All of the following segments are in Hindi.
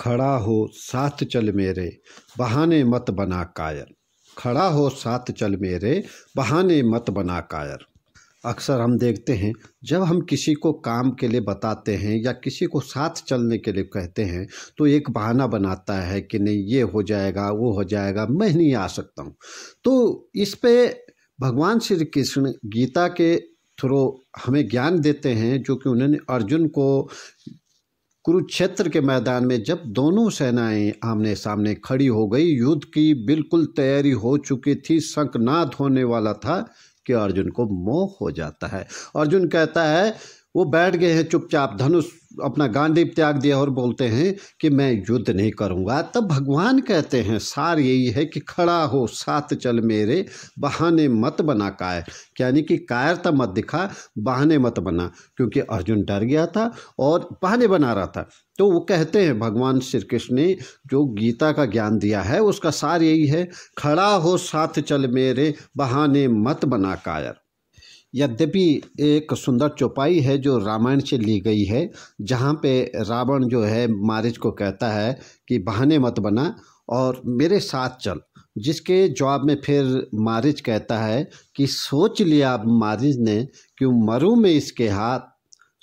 खड़ा हो साथ चल मेरे बहाने मत बना कायर खड़ा हो साथ चल मेरे बहाने मत बना कायर अक्सर हम देखते हैं जब हम किसी को काम के लिए बताते हैं या किसी को साथ चलने के लिए कहते हैं तो एक बहाना बनाता है कि नहीं ये हो जाएगा वो हो जाएगा मैं नहीं आ सकता हूँ तो इस पे भगवान श्री कृष्ण गीता के थ्रू हमें ज्ञान देते हैं जो कि उन्होंने अर्जुन को कुरुक्षेत्र के मैदान में जब दोनों सेनाएं आमने सामने खड़ी हो गई युद्ध की बिल्कुल तैयारी हो चुकी थी शंकनाद होने वाला था कि अर्जुन को मोह हो जाता है अर्जुन कहता है वो बैठ गए हैं चुपचाप धनुष अपना गांधी त्याग दिया और बोलते हैं कि मैं युद्ध नहीं करूँगा तब भगवान कहते हैं सार यही है कि खड़ा हो साथ चल मेरे बहाने मत बना कायर यानी कि कायरता मत दिखा बहाने मत बना क्योंकि अर्जुन डर गया था और बहाने बना रहा था तो वो कहते हैं भगवान श्री कृष्ण ने जो गीता का ज्ञान दिया है उसका सार यही है खड़ा हो साथ चल मेरे बहाने मत बना कायर यद्यपि एक सुंदर चौपाई है जो रामायण से ली गई है जहाँ पे रावण जो है मारिच को कहता है कि बहाने मत बना और मेरे साथ चल जिसके जवाब में फिर मारिच कहता है कि सोच लिया मारिच ने कि मरूँ मैं इसके हाथ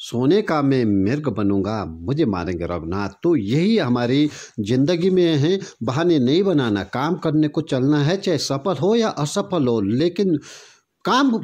सोने का मैं मृग बनूंगा मुझे मारेंगे रघुनाथ तो यही हमारी ज़िंदगी में है बहाने नहीं बनाना काम करने को चलना है चाहे सफल हो या असफल हो लेकिन काम